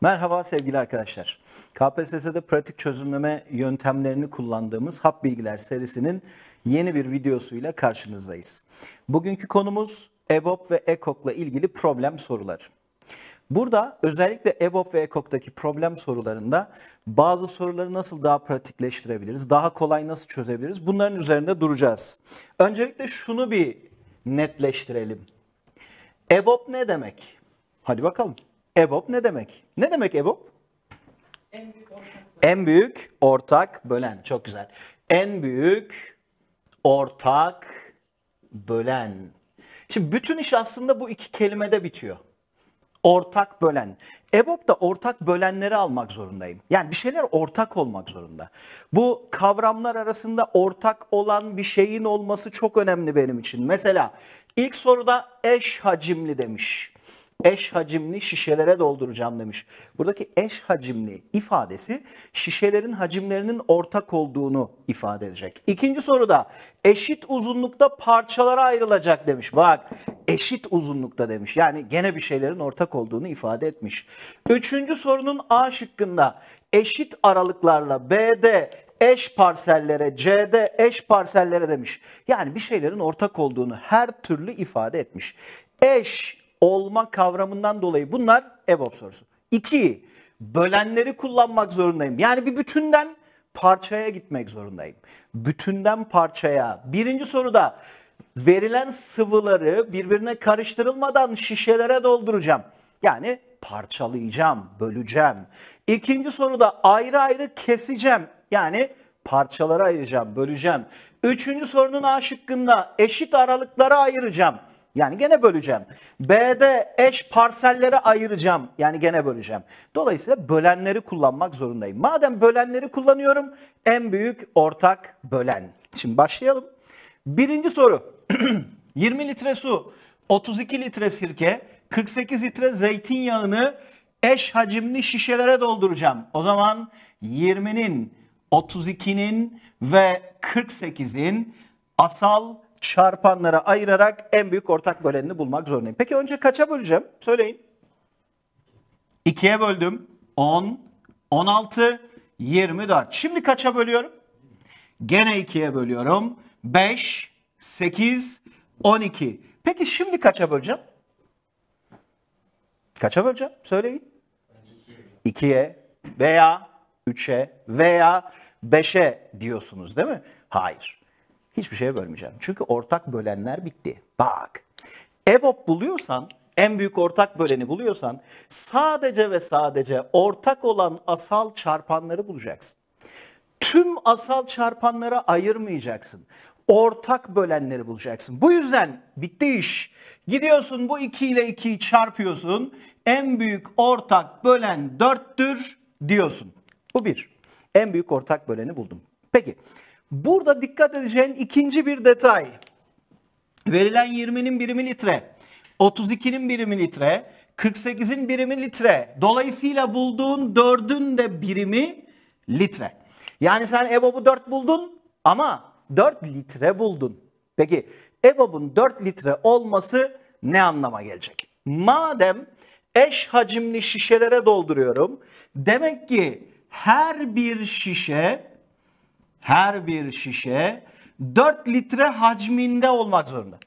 Merhaba sevgili arkadaşlar. KPSS'de pratik çözümleme yöntemlerini kullandığımız Hap Bilgiler serisinin yeni bir videosuyla karşınızdayız. Bugünkü konumuz EBOB ve EKOK'la ilgili problem soruları. Burada özellikle EBOB ve EKOK'taki problem sorularında bazı soruları nasıl daha pratikleştirebiliriz, daha kolay nasıl çözebiliriz bunların üzerinde duracağız. Öncelikle şunu bir netleştirelim. EBOB ne demek? Hadi bakalım. EBOB ne demek? Ne demek EBOB? En büyük ortak, en büyük ortak bölen. Çok güzel. En büyük ortak bölen. Şimdi bütün iş aslında bu iki kelimede bitiyor. Ortak bölen. Ebob da ortak bölenleri almak zorundayım. Yani bir şeyler ortak olmak zorunda. Bu kavramlar arasında ortak olan bir şeyin olması çok önemli benim için. Mesela ilk soruda eş hacimli demiş eş hacimli şişelere dolduracağım demiş. Buradaki eş hacimli ifadesi şişelerin hacimlerinin ortak olduğunu ifade edecek. İkinci soruda eşit uzunlukta parçalara ayrılacak demiş. Bak eşit uzunlukta demiş. Yani gene bir şeylerin ortak olduğunu ifade etmiş. Üçüncü sorunun A şıkkında eşit aralıklarla BD eş parsellere, CD eş parsellere demiş. Yani bir şeylerin ortak olduğunu her türlü ifade etmiş. Eş olma kavramından dolayı bunlar EBOB sorusu. İki, bölenleri kullanmak zorundayım. Yani bir bütünden parçaya gitmek zorundayım. Bütünden parçaya. Birinci soruda verilen sıvıları birbirine karıştırılmadan şişelere dolduracağım. Yani parçalayacağım, böleceğim. İkinci soruda ayrı ayrı keseceğim. Yani parçalara ayıracağım, böleceğim. Üçüncü sorunun A şıkkında eşit aralıklara ayıracağım. Yani gene böleceğim. B'de eş parsellere ayıracağım. Yani gene böleceğim. Dolayısıyla bölenleri kullanmak zorundayım. Madem bölenleri kullanıyorum en büyük ortak bölen. Şimdi başlayalım. Birinci soru. 20 litre su, 32 litre sirke, 48 litre zeytinyağını eş hacimli şişelere dolduracağım. O zaman 20'nin, 32'nin ve 48'in asal çarpanlara ayırarak en büyük ortak bölenini bulmak zorundayım. Peki önce kaça böleceğim? Söyleyin. 2'ye böldüm. 10, 16, 24. Şimdi kaça bölüyorum? Gene 2'ye bölüyorum. 5, 8, 12. Peki şimdi kaça böleceğim? Kaça böleceğim? Söyleyin. 2'ye veya 3'e veya 5'e diyorsunuz değil mi? Hayır. Hiçbir şeye bölmeyeceğim. Çünkü ortak bölenler bitti. Bak. EBOB buluyorsan, en büyük ortak böleni buluyorsan sadece ve sadece ortak olan asal çarpanları bulacaksın. Tüm asal çarpanlara ayırmayacaksın ortak bölenleri bulacaksın. Bu yüzden bitti iş. Gidiyorsun bu 2 ile 2'yi çarpıyorsun. En büyük ortak bölen 4'tür diyorsun. Bu bir. En büyük ortak böleni buldum. Peki Burada dikkat edeceğin ikinci bir detay. Verilen 20'nin birimi litre, 32'nin birimi litre, 48'in birimi litre. Dolayısıyla bulduğun 4'ün de birimi litre. Yani sen EBOB'u 4 buldun ama 4 litre buldun. Peki EBOB'un 4 litre olması ne anlama gelecek? Madem eş hacimli şişelere dolduruyorum. Demek ki her bir şişe her bir şişe 4 litre hacminde olmak zorunda.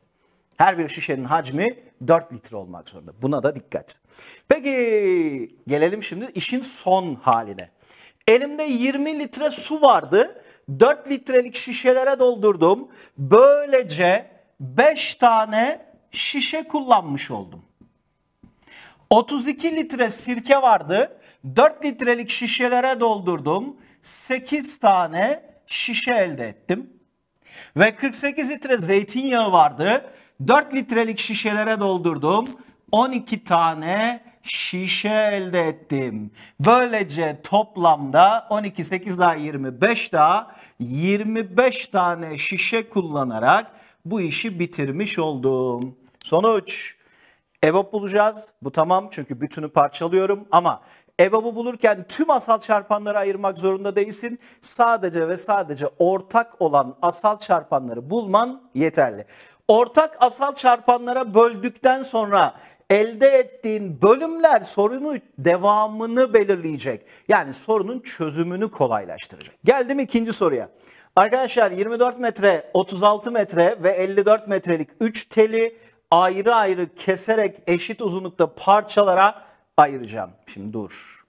Her bir şişenin hacmi 4 litre olmak zorunda. Buna da dikkat. Peki gelelim şimdi işin son haline. Elimde 20 litre su vardı. 4 litrelik şişelere doldurdum. Böylece 5 tane şişe kullanmış oldum. 32 litre sirke vardı. 4 litrelik şişelere doldurdum. 8 tane şişe elde ettim. Ve 48 litre zeytinyağı vardı. 4 litrelik şişelere doldurdum. 12 tane şişe elde ettim. Böylece toplamda 12 8 daha 25 daha 25 tane şişe kullanarak bu işi bitirmiş oldum. Sonuç EBOB bulacağız. Bu tamam çünkü bütünü parçalıyorum ama Ebabı bulurken tüm asal çarpanları ayırmak zorunda değilsin. Sadece ve sadece ortak olan asal çarpanları bulman yeterli. Ortak asal çarpanlara böldükten sonra elde ettiğin bölümler sorunun devamını belirleyecek. Yani sorunun çözümünü kolaylaştıracak. Geldim ikinci soruya. Arkadaşlar 24 metre, 36 metre ve 54 metrelik 3 teli ayrı ayrı keserek eşit uzunlukta parçalara ayıracağım. Şimdi dur.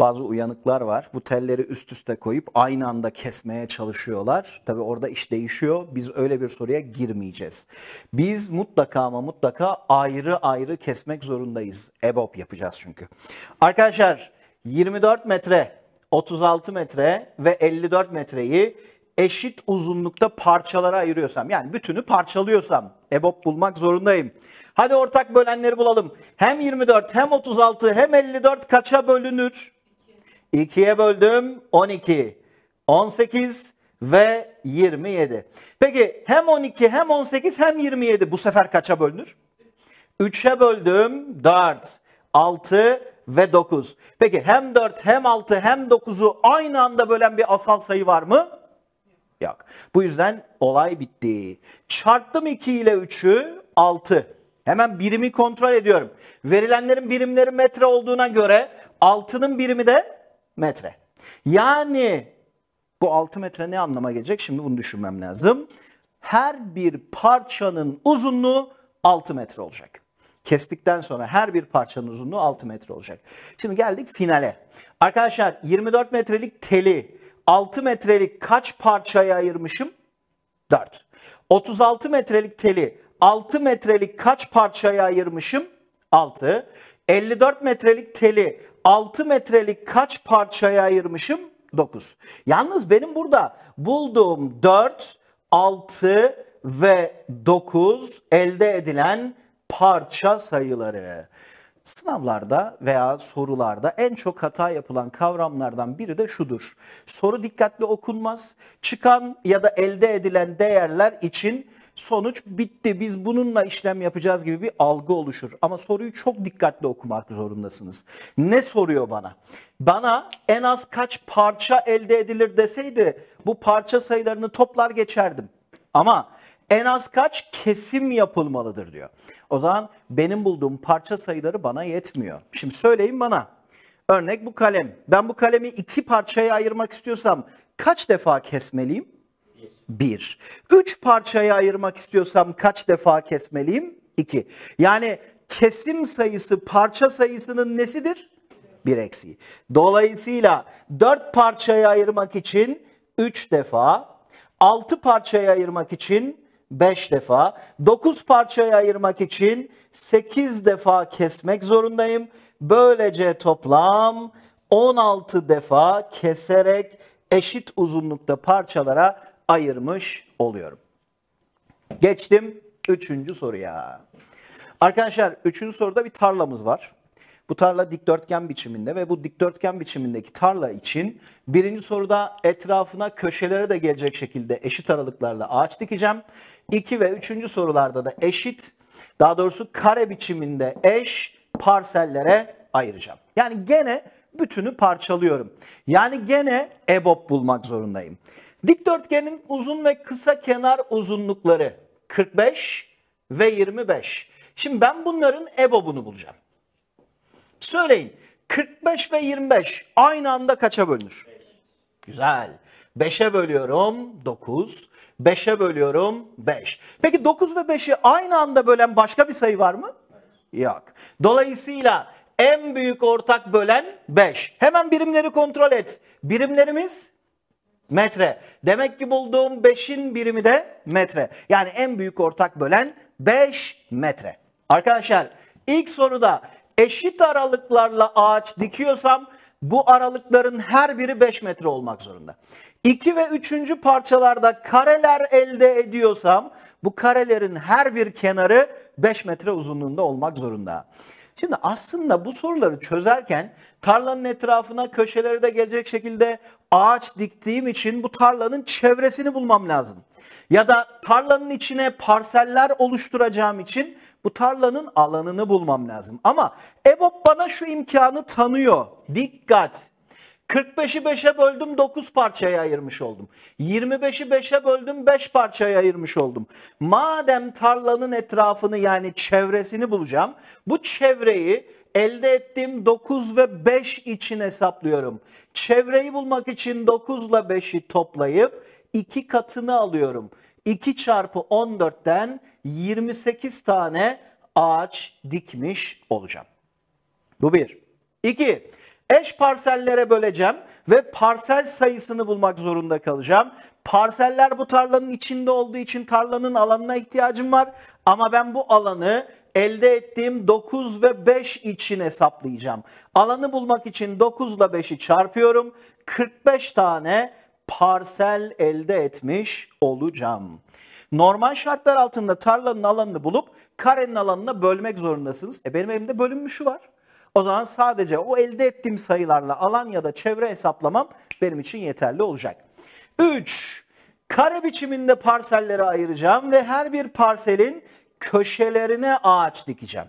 Bazı uyanıklar var. Bu telleri üst üste koyup aynı anda kesmeye çalışıyorlar. Tabii orada iş değişiyor. Biz öyle bir soruya girmeyeceğiz. Biz mutlaka ama mutlaka ayrı ayrı kesmek zorundayız. EBOB yapacağız çünkü. Arkadaşlar 24 metre, 36 metre ve 54 metreyi eşit uzunlukta parçalara ayırıyorsam yani bütünü parçalıyorsam EBOB bulmak zorundayım. Hadi ortak bölenleri bulalım. Hem 24 hem 36 hem 54 kaça bölünür? 2'ye böldüm 12, 18 ve 27. Peki hem 12 hem 18 hem 27 bu sefer kaça bölünür? 3'e böldüm 4, 6 ve 9. Peki hem 4 hem 6 hem 9'u aynı anda bölen bir asal sayı var mı? Yok. Bu yüzden olay bitti. Çarptım 2 ile 3'ü 6. Hemen birimi kontrol ediyorum. Verilenlerin birimleri metre olduğuna göre 6'nın birimi de metre. Yani bu 6 metre ne anlama gelecek? Şimdi bunu düşünmem lazım. Her bir parçanın uzunluğu 6 metre olacak. Kestikten sonra her bir parçanın uzunluğu 6 metre olacak. Şimdi geldik finale. Arkadaşlar 24 metrelik teli 6 metrelik kaç parçaya ayırmışım? 4. 36 metrelik teli 6 metrelik kaç parçaya ayırmışım? 6. 54 metrelik teli 6 metrelik kaç parçaya ayırmışım? 9. Yalnız benim burada bulduğum 4, 6 ve 9 elde edilen parça sayıları. Sınavlarda veya sorularda en çok hata yapılan kavramlardan biri de şudur. Soru dikkatli okunmaz. Çıkan ya da elde edilen değerler için sonuç bitti biz bununla işlem yapacağız gibi bir algı oluşur. Ama soruyu çok dikkatli okumak zorundasınız. Ne soruyor bana? Bana en az kaç parça elde edilir deseydi bu parça sayılarını toplar geçerdim. Ama en az kaç kesim yapılmalıdır diyor. O zaman benim bulduğum parça sayıları bana yetmiyor. Şimdi söyleyin bana. Örnek bu kalem. Ben bu kalemi iki parçaya ayırmak istiyorsam kaç defa kesmeliyim? Bir. Üç parçaya ayırmak istiyorsam kaç defa kesmeliyim? İki. Yani kesim sayısı parça sayısının nesidir? Bir eksiği. Dolayısıyla dört parçaya ayırmak için üç defa, altı parçaya ayırmak için 5 defa. 9 parçaya ayırmak için 8 defa kesmek zorundayım. Böylece toplam 16 defa keserek eşit uzunlukta parçalara ayırmış oluyorum. Geçtim 3. soruya. Arkadaşlar 3. soruda bir tarlamız var. Bu tarla dikdörtgen biçiminde ve bu dikdörtgen biçimindeki tarla için birinci soruda etrafına köşelere de gelecek şekilde eşit aralıklarla ağaç dikeceğim. İki ve üçüncü sorularda da eşit daha doğrusu kare biçiminde eş parsellere ayıracağım. Yani gene bütünü parçalıyorum. Yani gene EBOB bulmak zorundayım. Dikdörtgenin uzun ve kısa kenar uzunlukları 45 ve 25. Şimdi ben bunların EBOB'unu bulacağım. Söyleyin 45 ve 25 aynı anda kaça bölünür? Güzel. 5'e bölüyorum 9. 5'e bölüyorum 5. Peki 9 ve 5'i aynı anda bölen başka bir sayı var mı? Yok. Dolayısıyla en büyük ortak bölen 5. Hemen birimleri kontrol et. Birimlerimiz metre. Demek ki bulduğum 5'in birimi de metre. Yani en büyük ortak bölen 5 metre. Arkadaşlar ilk soruda eşit aralıklarla ağaç dikiyorsam bu aralıkların her biri 5 metre olmak zorunda. 2 ve 3. parçalarda kareler elde ediyorsam bu karelerin her bir kenarı 5 metre uzunluğunda olmak zorunda. Şimdi aslında bu soruları çözerken tarlanın etrafına köşelere de gelecek şekilde ağaç diktiğim için bu tarlanın çevresini bulmam lazım. Ya da tarlanın içine parseller oluşturacağım için bu tarlanın alanını bulmam lazım. Ama EBOB bana şu imkanı tanıyor. Dikkat! 45'i 5'e böldüm 9 parçaya ayırmış oldum. 25'i 5'e böldüm 5 parçaya ayırmış oldum. Madem tarlanın etrafını yani çevresini bulacağım. Bu çevreyi elde ettiğim 9 ve 5 için hesaplıyorum. Çevreyi bulmak için 9 ile 5'i toplayıp 2 katını alıyorum. 2 çarpı 14'ten 28 tane ağaç dikmiş olacağım. Bu bir. İki, eş parsellere böleceğim ve parsel sayısını bulmak zorunda kalacağım. Parseller bu tarlanın içinde olduğu için tarlanın alanına ihtiyacım var ama ben bu alanı elde ettiğim 9 ve 5 için hesaplayacağım. Alanı bulmak için 9 ile 5'i çarpıyorum. 45 tane parsel elde etmiş olacağım. Normal şartlar altında tarlanın alanını bulup karenin alanına bölmek zorundasınız. E benim elimde bölünmüşü var. O zaman sadece o elde ettiğim sayılarla alan ya da çevre hesaplamam benim için yeterli olacak. 3. Kare biçiminde parsellere ayıracağım ve her bir parselin köşelerine ağaç dikeceğim.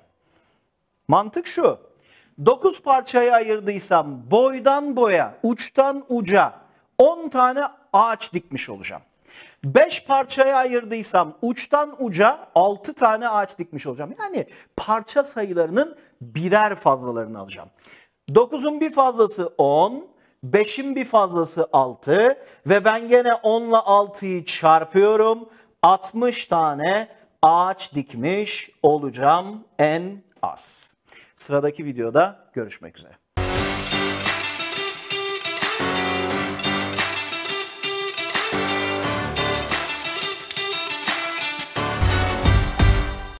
Mantık şu. 9 parçaya ayırdıysam boydan boya, uçtan uca 10 tane ağaç dikmiş olacağım. Beş parçaya ayırdıysam uçtan uca altı tane ağaç dikmiş olacağım. Yani parça sayılarının birer fazlalarını alacağım. Dokuzun bir fazlası on, beşin bir fazlası altı ve ben gene onla altıyı çarpıyorum. Altmış tane ağaç dikmiş olacağım en az. Sıradaki videoda görüşmek üzere.